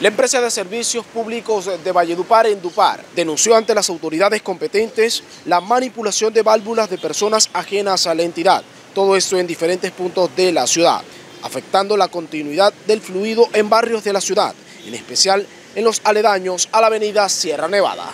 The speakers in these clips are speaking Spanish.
La empresa de servicios públicos de Valledupar, dupar denunció ante las autoridades competentes la manipulación de válvulas de personas ajenas a la entidad, todo esto en diferentes puntos de la ciudad, afectando la continuidad del fluido en barrios de la ciudad, en especial en los aledaños a la avenida Sierra Nevada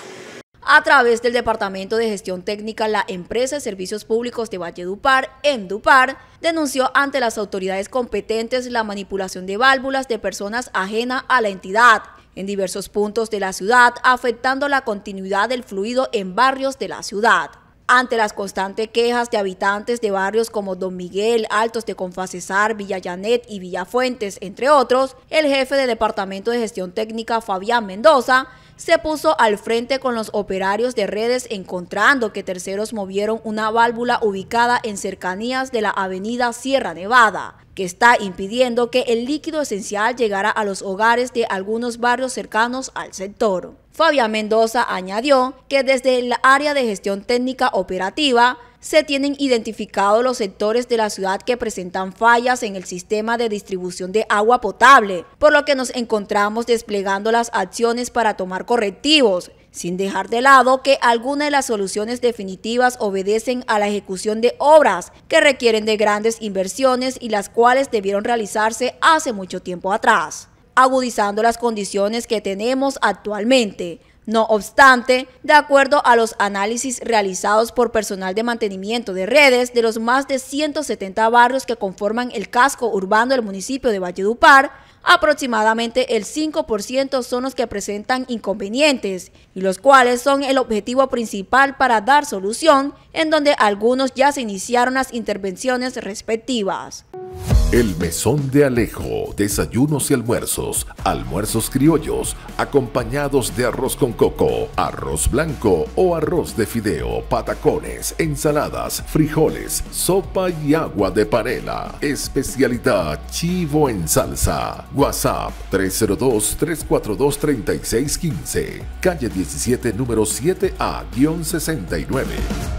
a través del Departamento de Gestión Técnica, la empresa de servicios públicos de Valle Valledupar, Dupar, denunció ante las autoridades competentes la manipulación de válvulas de personas ajenas a la entidad en diversos puntos de la ciudad, afectando la continuidad del fluido en barrios de la ciudad ante las constantes quejas de habitantes de barrios como Don Miguel, Altos de Confacesar, Villallanet y Villafuentes, entre otros, el jefe del Departamento de Gestión Técnica, Fabián Mendoza, se puso al frente con los operarios de redes encontrando que terceros movieron una válvula ubicada en cercanías de la avenida Sierra Nevada que está impidiendo que el líquido esencial llegara a los hogares de algunos barrios cercanos al sector. Fabián Mendoza añadió que desde el área de gestión técnica operativa se tienen identificados los sectores de la ciudad que presentan fallas en el sistema de distribución de agua potable, por lo que nos encontramos desplegando las acciones para tomar correctivos sin dejar de lado que algunas de las soluciones definitivas obedecen a la ejecución de obras que requieren de grandes inversiones y las cuales debieron realizarse hace mucho tiempo atrás, agudizando las condiciones que tenemos actualmente. No obstante, de acuerdo a los análisis realizados por personal de mantenimiento de redes de los más de 170 barrios que conforman el casco urbano del municipio de Valledupar, Aproximadamente el 5% son los que presentan inconvenientes y los cuales son el objetivo principal para dar solución en donde algunos ya se iniciaron las intervenciones respectivas. El Mesón de Alejo, desayunos y almuerzos, almuerzos criollos, acompañados de arroz con coco, arroz blanco o arroz de fideo, patacones, ensaladas, frijoles, sopa y agua de panela. Especialidad chivo en salsa. WhatsApp 302-342-3615. Calle 17, número 7A-69.